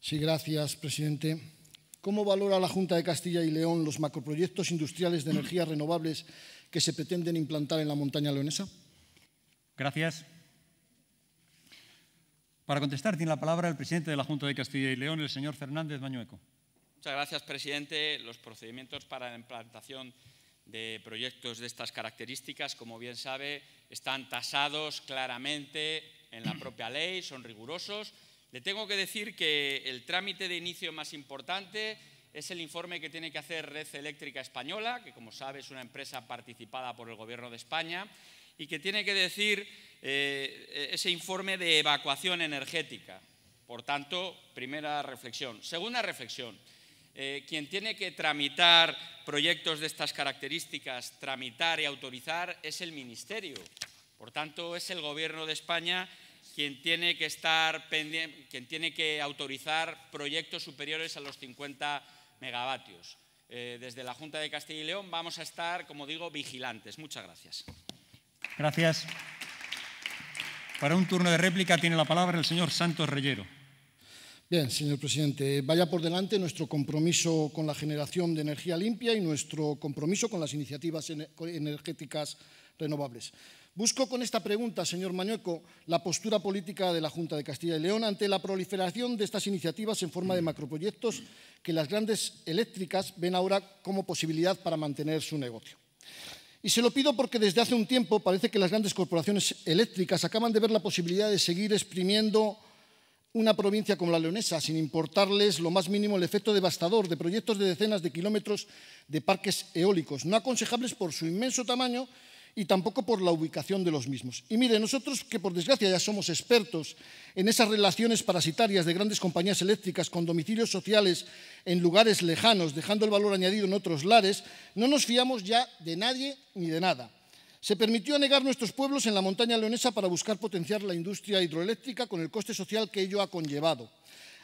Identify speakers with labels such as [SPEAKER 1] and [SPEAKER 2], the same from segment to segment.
[SPEAKER 1] Sí, gracias, presidente. ¿Cómo valora la Junta de Castilla y León los macroproyectos industriales de energías renovables que se pretenden implantar en la montaña leonesa?
[SPEAKER 2] Gracias. Para contestar, tiene la palabra el presidente de la Junta de Castilla y León, el señor Fernández Mañueco. Muchas gracias, presidente. Los procedimientos para la implantación de proyectos de estas características, como bien sabe, están tasados claramente en la propia ley, son rigurosos le tengo que decir que el trámite de inicio más importante es el informe que tiene que hacer Red Eléctrica Española, que como sabe es una empresa participada por el Gobierno de España, y que tiene que decir eh, ese informe de evacuación energética. Por tanto, primera reflexión. Segunda reflexión. Eh, quien tiene que tramitar proyectos de estas características, tramitar y autorizar, es el Ministerio. Por tanto, es el Gobierno de España quien tiene que quien tiene que autorizar proyectos superiores a los 50 megavatios. Eh, desde la Junta de Castilla y León vamos a estar, como digo, vigilantes. Muchas gracias. Gracias. Para un turno de réplica tiene la palabra el señor Santos Reyero.
[SPEAKER 1] Bien, señor presidente, vaya por delante nuestro compromiso con la generación de energía limpia y nuestro compromiso con las iniciativas energéticas renovables. Busco con esta pregunta, señor Mañueco, la postura política de la Junta de Castilla y León ante la proliferación de estas iniciativas en forma de macroproyectos que las grandes eléctricas ven ahora como posibilidad para mantener su negocio. Y se lo pido porque desde hace un tiempo parece que las grandes corporaciones eléctricas acaban de ver la posibilidad de seguir exprimiendo una provincia como la leonesa, sin importarles lo más mínimo el efecto devastador de proyectos de decenas de kilómetros de parques eólicos, no aconsejables por su inmenso tamaño y tampoco por la ubicación de los mismos. Y mire, nosotros que por desgracia ya somos expertos en esas relaciones parasitarias de grandes compañías eléctricas con domicilios sociales en lugares lejanos, dejando el valor añadido en otros lares, no nos fiamos ya de nadie ni de nada. Se permitió anegar nuestros pueblos en la montaña leonesa para buscar potenciar la industria hidroeléctrica con el coste social que ello ha conllevado.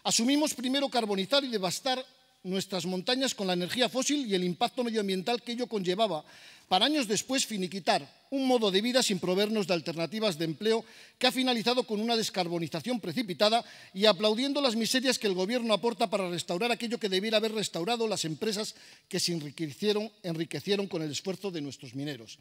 [SPEAKER 1] Asumimos primero carbonizar y devastar nuestras montañas con la energía fósil y el impacto medioambiental que ello conllevaba, para años después finiquitar un modo de vida sin proveernos de alternativas de empleo que ha finalizado con una descarbonización precipitada y aplaudiendo las miserias que el Gobierno aporta para restaurar aquello que debiera haber restaurado las empresas que se enriquecieron, enriquecieron con el esfuerzo de nuestros mineros.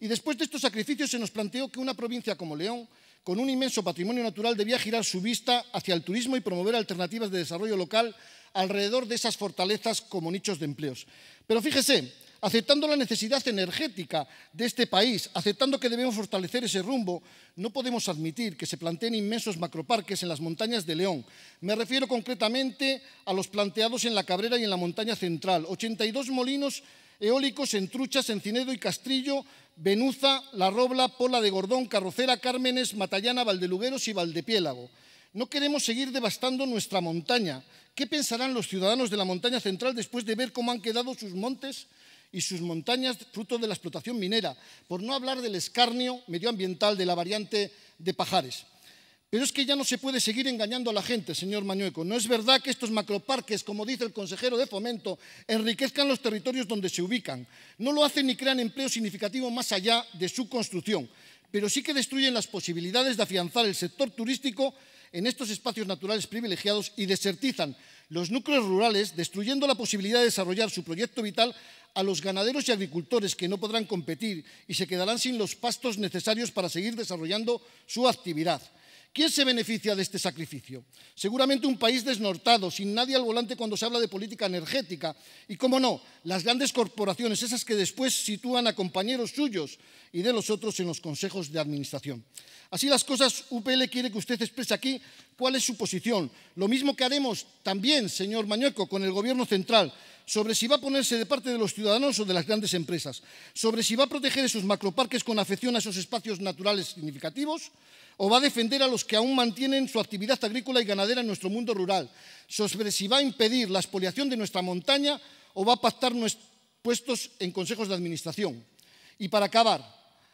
[SPEAKER 1] Y después de estos sacrificios se nos planteó que una provincia como León con un inmenso patrimonio natural, debía girar su vista hacia el turismo y promover alternativas de desarrollo local alrededor de esas fortalezas como nichos de empleos. Pero fíjese, aceptando la necesidad energética de este país, aceptando que debemos fortalecer ese rumbo, no podemos admitir que se planteen inmensos macroparques en las montañas de León. Me refiero concretamente a los planteados en la Cabrera y en la montaña central, 82 molinos eólicos en Truchas, Encinedo y Castrillo, Venuza, La Robla, Pola de Gordón, Carrocera, Cármenes, Matallana, Valdelugueros y Valdepiélago. No queremos seguir devastando nuestra montaña. ¿Qué pensarán los ciudadanos de la montaña central después de ver cómo han quedado sus montes y sus montañas fruto de la explotación minera? Por no hablar del escarnio medioambiental de la variante de Pajares. Pero es que ya no se puede seguir engañando a la gente, señor Mañueco. No es verdad que estos macroparques, como dice el consejero de fomento, enriquezcan los territorios donde se ubican. No lo hacen ni crean empleo significativo más allá de su construcción, pero sí que destruyen las posibilidades de afianzar el sector turístico en estos espacios naturales privilegiados y desertizan los núcleos rurales, destruyendo la posibilidad de desarrollar su proyecto vital a los ganaderos y agricultores que no podrán competir y se quedarán sin los pastos necesarios para seguir desarrollando su actividad. ¿Quién se beneficia de este sacrificio? Seguramente un país desnortado, sin nadie al volante cuando se habla de política energética. Y cómo no, las grandes corporaciones, esas que después sitúan a compañeros suyos y de los otros en los consejos de administración. Así las cosas, UPL quiere que usted exprese aquí cuál es su posición. Lo mismo que haremos también, señor Mañueco, con el Gobierno Central sobre si va a ponerse de parte de los ciudadanos o de las grandes empresas, sobre si va a proteger esos macroparques con afección a esos espacios naturales significativos, o va a defender a los que aún mantienen su actividad agrícola y ganadera en nuestro mundo rural, sobre si va a impedir la expoliación de nuestra montaña o va a pactar nuestros puestos en consejos de administración. Y para acabar,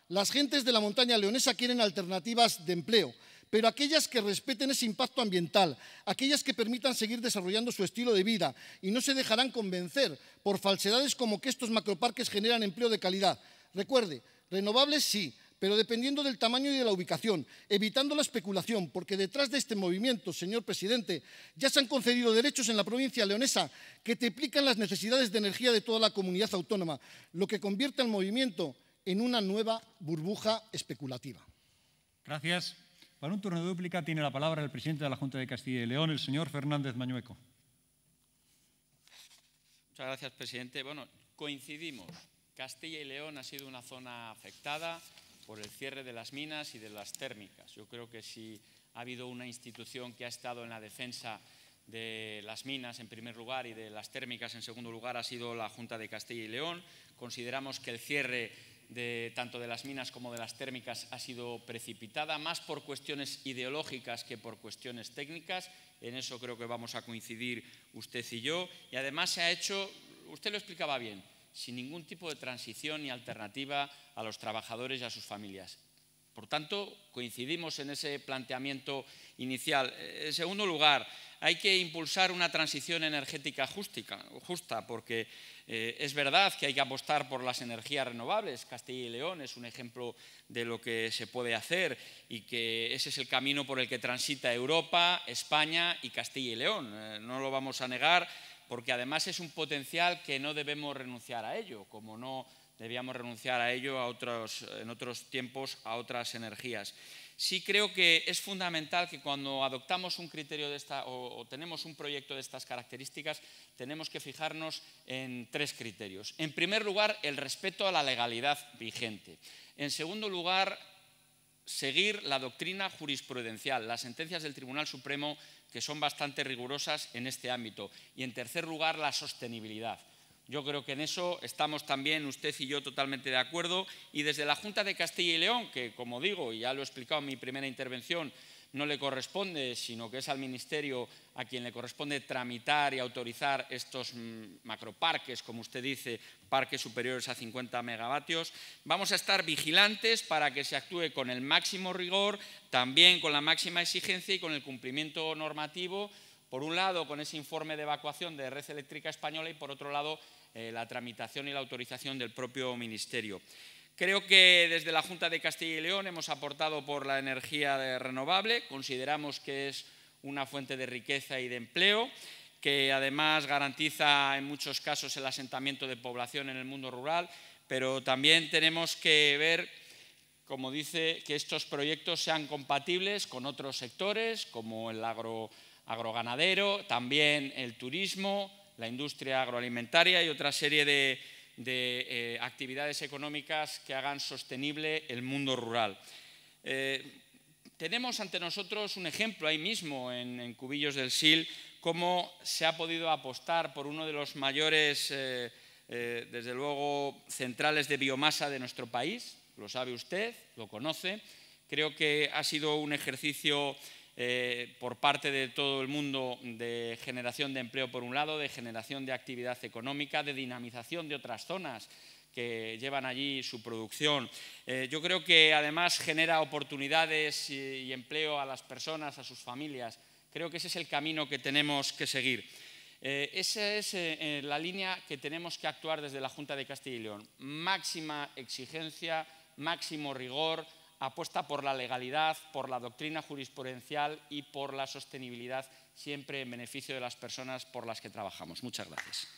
[SPEAKER 1] las gentes de la montaña leonesa quieren alternativas de empleo, pero aquellas que respeten ese impacto ambiental, aquellas que permitan seguir desarrollando su estilo de vida y no se dejarán convencer por falsedades como que estos macroparques generan empleo de calidad. Recuerde, renovables sí, pero dependiendo del tamaño y de la ubicación, evitando la especulación, porque detrás de este movimiento, señor presidente, ya se han concedido derechos en la provincia leonesa que te aplican las necesidades de energía de toda la comunidad autónoma, lo que convierte al movimiento en una nueva burbuja especulativa.
[SPEAKER 2] Gracias. Para un turno de duplica tiene la palabra el presidente de la Junta de Castilla y León, el señor Fernández Mañueco. Muchas gracias, presidente. Bueno, coincidimos. Castilla y León ha sido una zona afectada por el cierre de las minas y de las térmicas. Yo creo que si ha habido una institución que ha estado en la defensa de las minas en primer lugar y de las térmicas en segundo lugar ha sido la Junta de Castilla y León. Consideramos que el cierre tanto de las minas como de las térmicas ha sido precipitada, más por cuestiones ideológicas que por cuestiones técnicas. En eso creo que vamos a coincidir usted y yo. Y además se ha hecho, usted lo explicaba bien, sin ningún tipo de transición ni alternativa a los trabajadores y a sus familias. Por tanto, coincidimos en ese planteamiento inicial. Eh, en segundo lugar, hay que impulsar una transición energética justa, porque eh, es verdad que hay que apostar por las energías renovables. Castilla y León es un ejemplo de lo que se puede hacer y que ese es el camino por el que transita Europa, España y Castilla y León. Eh, no lo vamos a negar porque además es un potencial que no debemos renunciar a ello, como no debíamos renunciar a ello otros, en otros tiempos a otras energías. Sí creo que es fundamental que cuando adoptamos un criterio de esta, o tenemos un proyecto de estas características, tenemos que fijarnos en tres criterios. En primer lugar, el respeto a la legalidad vigente. En segundo lugar, seguir la doctrina jurisprudencial, las sentencias del Tribunal Supremo que son bastante rigurosas en este ámbito. Y en tercer lugar, la sostenibilidad. Yo creo que en eso estamos también usted y yo totalmente de acuerdo y desde la Junta de Castilla y León, que como digo, y ya lo he explicado en mi primera intervención, no le corresponde, sino que es al Ministerio a quien le corresponde tramitar y autorizar estos mm, macroparques, como usted dice, parques superiores a 50 megavatios. Vamos a estar vigilantes para que se actúe con el máximo rigor, también con la máxima exigencia y con el cumplimiento normativo por un lado con ese informe de evacuación de Red Eléctrica Española y por otro lado eh, la tramitación y la autorización del propio Ministerio. Creo que desde la Junta de Castilla y León hemos aportado por la energía renovable, consideramos que es una fuente de riqueza y de empleo, que además garantiza en muchos casos el asentamiento de población en el mundo rural, pero también tenemos que ver, como dice, que estos proyectos sean compatibles con otros sectores, como el agro agroganadero, también el turismo, la industria agroalimentaria y otra serie de, eh, actividades económicas que hagan sostenible el mundo rural. Eh, tenemos ante nosotros un ejemplo ahí mismo en, Cubillos del Sil, cómo se ha podido apostar por uno de los mayores, eh, desde luego, centrales de biomasa de nuestro país. Lo sabe usted, lo conoce. Creo que ha sido un ejercicio eh, por parte de todo el mundo de generación de empleo por un lado, de generación de actividad económica, de dinamización de otras zonas que llevan allí su producción. Eh, yo creo que además genera oportunidades y, empleo a las personas, a sus familias. Creo que ese es el camino que tenemos que seguir. Eh, esa es la línea que tenemos que actuar desde la Junta de Castilla y León. Máxima exigencia, máximo rigor, apuesta por la legalidad, por la doctrina jurisprudencial y por la sostenibilidad, siempre en beneficio de las personas por las que trabajamos. Muchas gracias.